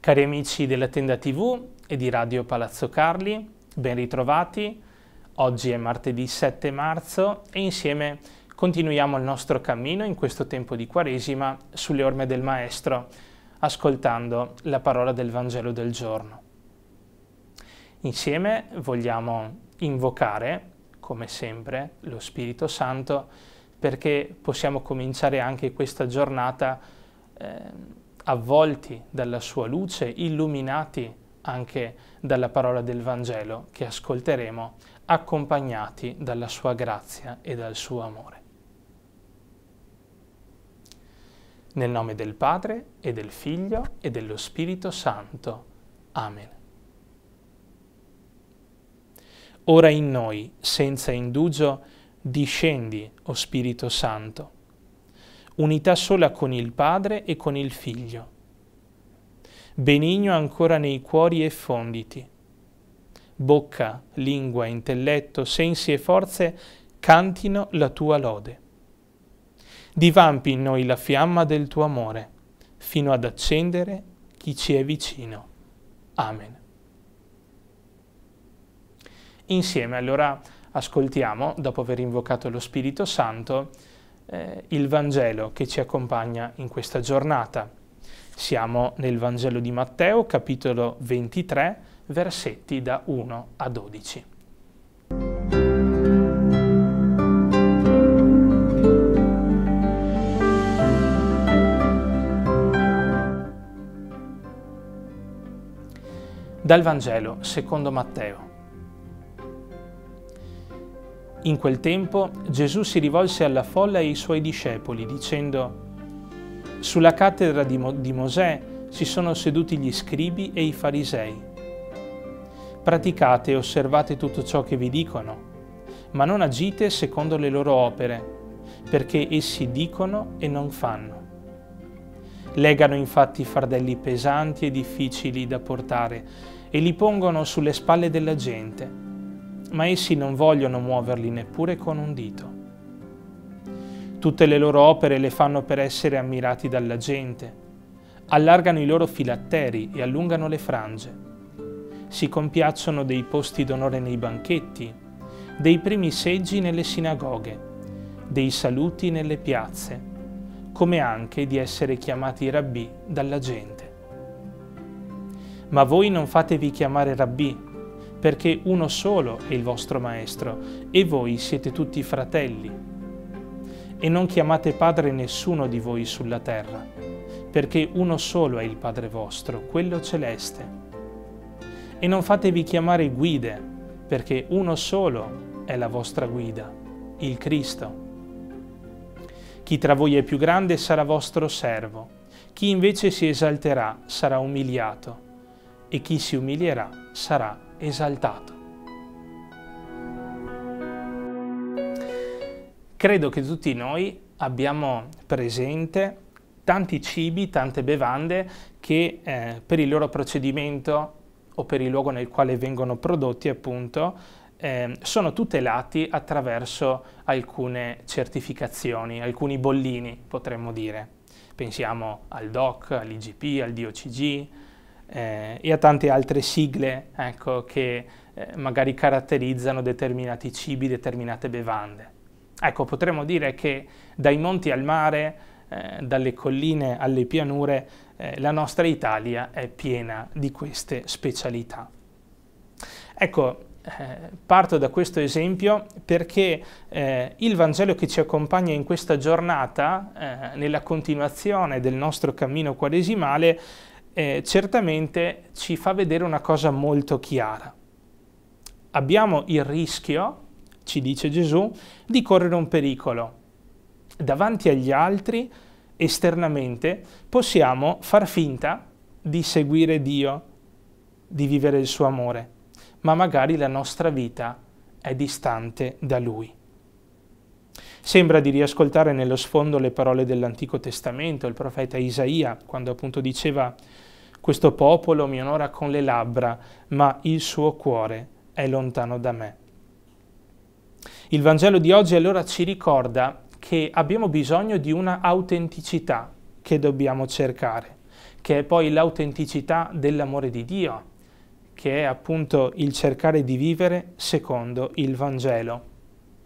Cari amici della Tenda TV e di Radio Palazzo Carli, ben ritrovati. Oggi è martedì 7 marzo e insieme continuiamo il nostro cammino in questo tempo di Quaresima sulle orme del Maestro, ascoltando la parola del Vangelo del giorno. Insieme vogliamo invocare, come sempre, lo Spirito Santo perché possiamo cominciare anche questa giornata eh, avvolti dalla sua luce, illuminati anche dalla parola del Vangelo che ascolteremo, accompagnati dalla sua grazia e dal suo amore. Nel nome del Padre e del Figlio e dello Spirito Santo. Amen. Ora in noi, senza indugio, discendi, o Spirito Santo unità sola con il Padre e con il Figlio. Benigno ancora nei cuori e fonditi. Bocca, lingua, intelletto, sensi e forze cantino la tua lode. Divampi in noi la fiamma del tuo amore, fino ad accendere chi ci è vicino. Amen. Insieme allora ascoltiamo, dopo aver invocato lo Spirito Santo, eh, il Vangelo che ci accompagna in questa giornata. Siamo nel Vangelo di Matteo, capitolo 23, versetti da 1 a 12. Dal Vangelo secondo Matteo. In quel tempo Gesù si rivolse alla folla e ai suoi discepoli dicendo Sulla cattedra di, Mo di Mosè si sono seduti gli scribi e i farisei. Praticate e osservate tutto ciò che vi dicono, ma non agite secondo le loro opere, perché essi dicono e non fanno. Legano infatti fardelli pesanti e difficili da portare e li pongono sulle spalle della gente ma essi non vogliono muoverli neppure con un dito. Tutte le loro opere le fanno per essere ammirati dalla gente. Allargano i loro filatteri e allungano le frange. Si compiacciono dei posti d'onore nei banchetti, dei primi seggi nelle sinagoghe, dei saluti nelle piazze, come anche di essere chiamati rabbì dalla gente. Ma voi non fatevi chiamare rabbì, perché uno solo è il vostro Maestro e voi siete tutti fratelli. E non chiamate Padre nessuno di voi sulla terra, perché uno solo è il Padre vostro, quello celeste. E non fatevi chiamare guide, perché uno solo è la vostra guida, il Cristo. Chi tra voi è più grande sarà vostro servo, chi invece si esalterà sarà umiliato, e chi si umilierà sarà esaltato. Credo che tutti noi abbiamo presente tanti cibi, tante bevande che eh, per il loro procedimento o per il luogo nel quale vengono prodotti appunto eh, sono tutelati attraverso alcune certificazioni, alcuni bollini potremmo dire. Pensiamo al DOC, all'IGP, al DOCG, eh, e a tante altre sigle ecco, che eh, magari caratterizzano determinati cibi, determinate bevande. Ecco, potremmo dire che dai monti al mare, eh, dalle colline alle pianure, eh, la nostra Italia è piena di queste specialità. Ecco, eh, parto da questo esempio perché eh, il Vangelo che ci accompagna in questa giornata, eh, nella continuazione del nostro cammino quaresimale, eh, certamente ci fa vedere una cosa molto chiara. Abbiamo il rischio, ci dice Gesù, di correre un pericolo. Davanti agli altri, esternamente, possiamo far finta di seguire Dio, di vivere il suo amore, ma magari la nostra vita è distante da Lui. Sembra di riascoltare nello sfondo le parole dell'Antico Testamento, il profeta Isaia, quando appunto diceva questo popolo mi onora con le labbra, ma il suo cuore è lontano da me. Il Vangelo di oggi allora ci ricorda che abbiamo bisogno di una autenticità che dobbiamo cercare, che è poi l'autenticità dell'amore di Dio, che è appunto il cercare di vivere secondo il Vangelo.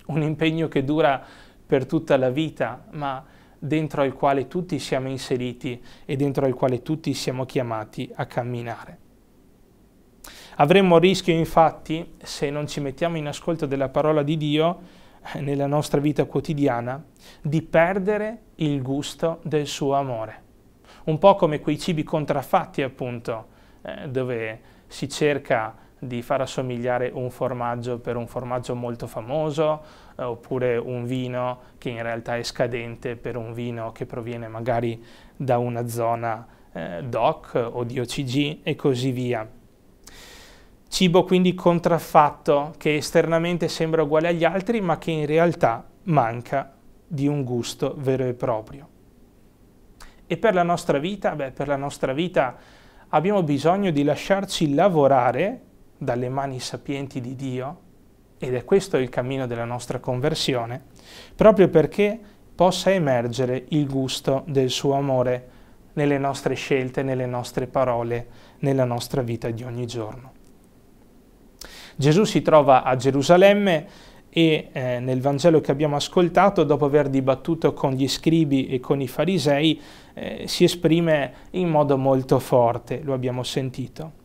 Un impegno che dura per tutta la vita, ma dentro al quale tutti siamo inseriti e dentro al quale tutti siamo chiamati a camminare. Avremmo rischio infatti, se non ci mettiamo in ascolto della parola di Dio eh, nella nostra vita quotidiana, di perdere il gusto del suo amore. Un po' come quei cibi contraffatti, appunto, eh, dove si cerca di far assomigliare un formaggio per un formaggio molto famoso eh, oppure un vino che in realtà è scadente per un vino che proviene magari da una zona eh, DOC o di OCG e così via. Cibo quindi contraffatto che esternamente sembra uguale agli altri ma che in realtà manca di un gusto vero e proprio. E per la nostra vita? Beh, per la nostra vita abbiamo bisogno di lasciarci lavorare dalle mani sapienti di Dio, ed è questo il cammino della nostra conversione, proprio perché possa emergere il gusto del suo amore nelle nostre scelte, nelle nostre parole, nella nostra vita di ogni giorno. Gesù si trova a Gerusalemme e eh, nel Vangelo che abbiamo ascoltato, dopo aver dibattuto con gli scribi e con i farisei, eh, si esprime in modo molto forte, lo abbiamo sentito.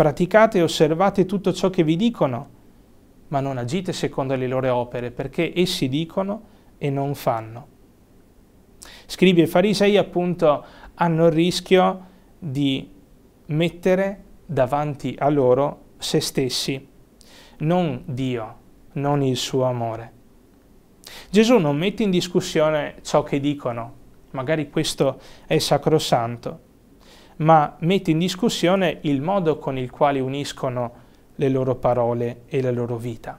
Praticate e osservate tutto ciò che vi dicono, ma non agite secondo le loro opere, perché essi dicono e non fanno. Scribi e farisei appunto hanno il rischio di mettere davanti a loro se stessi, non Dio, non il suo amore. Gesù non mette in discussione ciò che dicono, magari questo è sacrosanto, ma mette in discussione il modo con il quale uniscono le loro parole e la loro vita.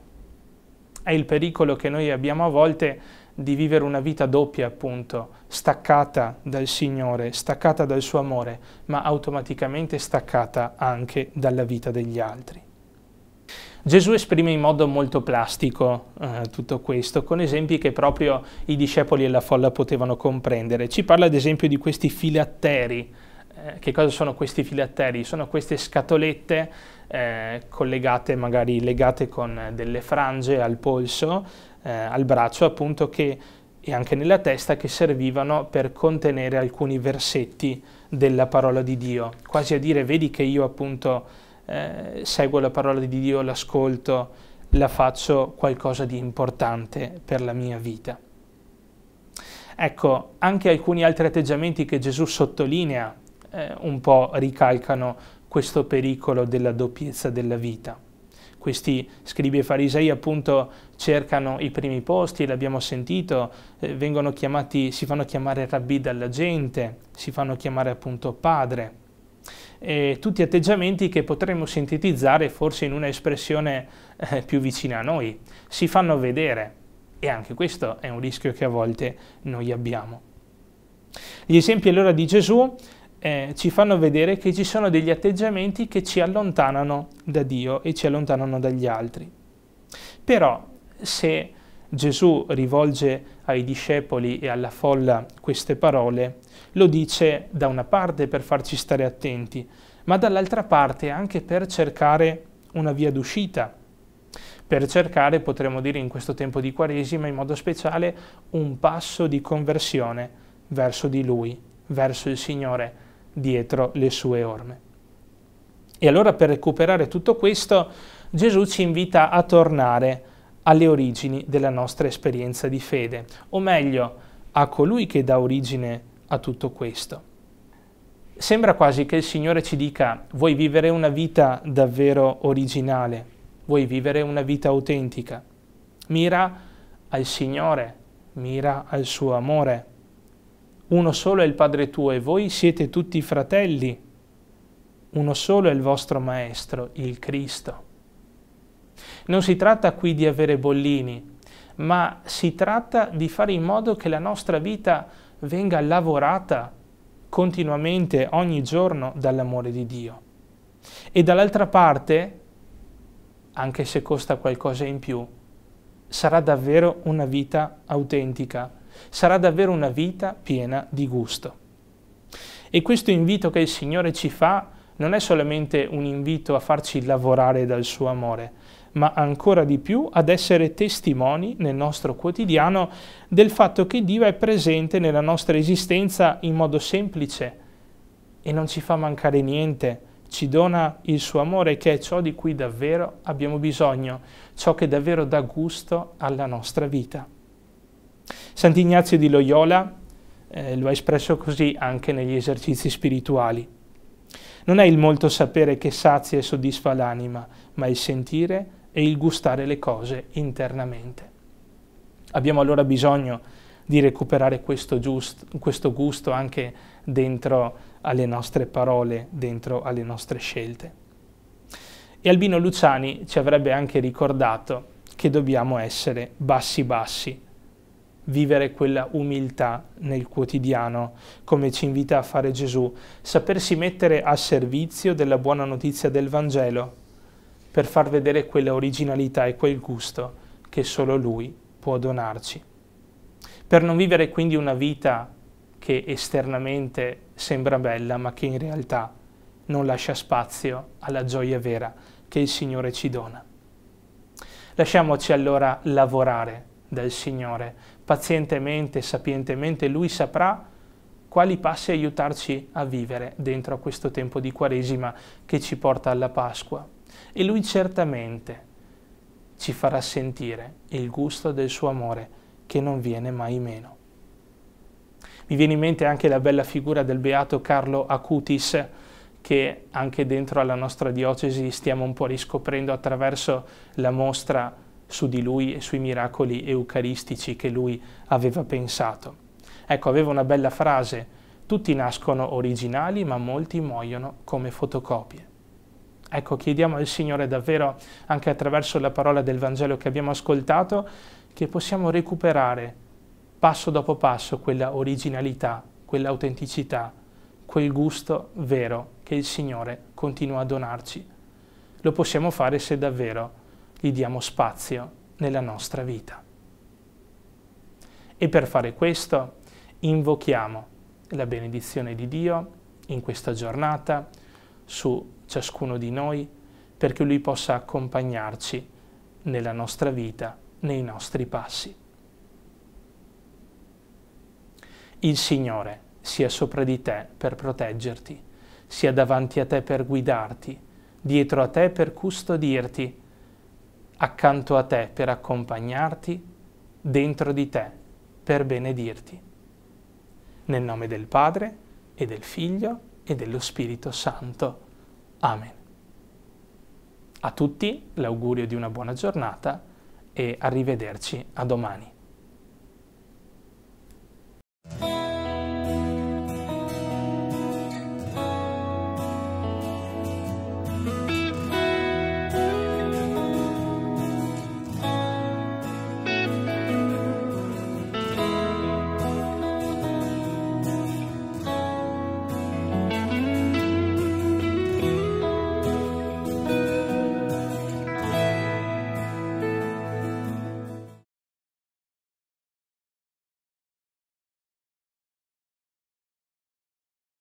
È il pericolo che noi abbiamo a volte di vivere una vita doppia, appunto, staccata dal Signore, staccata dal suo amore, ma automaticamente staccata anche dalla vita degli altri. Gesù esprime in modo molto plastico eh, tutto questo, con esempi che proprio i discepoli e la folla potevano comprendere. Ci parla ad esempio di questi filatteri, eh, che cosa sono questi filatteri? Sono queste scatolette eh, collegate, magari legate con eh, delle frange al polso, eh, al braccio appunto, che, e anche nella testa, che servivano per contenere alcuni versetti della parola di Dio. Quasi a dire, vedi che io appunto eh, seguo la parola di Dio, l'ascolto, la faccio qualcosa di importante per la mia vita. Ecco, anche alcuni altri atteggiamenti che Gesù sottolinea eh, un po' ricalcano questo pericolo della doppiezza della vita. Questi scribi e farisei appunto cercano i primi posti, l'abbiamo sentito, eh, vengono chiamati, si fanno chiamare rabbì dalla gente, si fanno chiamare appunto padre. E tutti atteggiamenti che potremmo sintetizzare forse in un'espressione eh, più vicina a noi. Si fanno vedere e anche questo è un rischio che a volte noi abbiamo. Gli esempi allora di Gesù eh, ci fanno vedere che ci sono degli atteggiamenti che ci allontanano da Dio e ci allontanano dagli altri. Però se Gesù rivolge ai discepoli e alla folla queste parole, lo dice da una parte per farci stare attenti, ma dall'altra parte anche per cercare una via d'uscita, per cercare, potremmo dire in questo tempo di Quaresima, in modo speciale, un passo di conversione verso di Lui, verso il Signore, dietro le sue orme. E allora per recuperare tutto questo Gesù ci invita a tornare alle origini della nostra esperienza di fede, o meglio, a colui che dà origine a tutto questo. Sembra quasi che il Signore ci dica, vuoi vivere una vita davvero originale, vuoi vivere una vita autentica. Mira al Signore, mira al suo amore, uno solo è il Padre tuo e voi siete tutti fratelli. Uno solo è il vostro Maestro, il Cristo. Non si tratta qui di avere bollini, ma si tratta di fare in modo che la nostra vita venga lavorata continuamente ogni giorno dall'amore di Dio. E dall'altra parte, anche se costa qualcosa in più, sarà davvero una vita autentica, sarà davvero una vita piena di gusto. E questo invito che il Signore ci fa non è solamente un invito a farci lavorare dal suo amore, ma ancora di più ad essere testimoni nel nostro quotidiano del fatto che Dio è presente nella nostra esistenza in modo semplice e non ci fa mancare niente, ci dona il suo amore che è ciò di cui davvero abbiamo bisogno, ciò che davvero dà gusto alla nostra vita. Sant'Ignazio di Loyola eh, lo ha espresso così anche negli esercizi spirituali. Non è il molto sapere che sazia e soddisfa l'anima, ma il sentire e il gustare le cose internamente. Abbiamo allora bisogno di recuperare questo, giusto, questo gusto anche dentro alle nostre parole, dentro alle nostre scelte. E Albino Luciani ci avrebbe anche ricordato che dobbiamo essere bassi bassi vivere quella umiltà nel quotidiano, come ci invita a fare Gesù, sapersi mettere a servizio della buona notizia del Vangelo, per far vedere quella originalità e quel gusto che solo Lui può donarci. Per non vivere quindi una vita che esternamente sembra bella, ma che in realtà non lascia spazio alla gioia vera che il Signore ci dona. Lasciamoci allora lavorare dal Signore pazientemente, sapientemente, Lui saprà quali passi aiutarci a vivere dentro a questo tempo di Quaresima che ci porta alla Pasqua. E Lui certamente ci farà sentire il gusto del suo amore che non viene mai meno. Mi viene in mente anche la bella figura del beato Carlo Acutis, che anche dentro alla nostra diocesi stiamo un po' riscoprendo attraverso la mostra su di lui e sui miracoli eucaristici che lui aveva pensato. Ecco, aveva una bella frase, tutti nascono originali ma molti muoiono come fotocopie. Ecco, chiediamo al Signore davvero, anche attraverso la parola del Vangelo che abbiamo ascoltato, che possiamo recuperare passo dopo passo quella originalità, quell'autenticità, quel gusto vero che il Signore continua a donarci. Lo possiamo fare se davvero gli diamo spazio nella nostra vita. E per fare questo invochiamo la benedizione di Dio in questa giornata su ciascuno di noi perché Lui possa accompagnarci nella nostra vita, nei nostri passi. Il Signore sia sopra di te per proteggerti, sia davanti a te per guidarti, dietro a te per custodirti, accanto a te per accompagnarti, dentro di te per benedirti. Nel nome del Padre e del Figlio e dello Spirito Santo. Amen. A tutti l'augurio di una buona giornata e arrivederci a domani.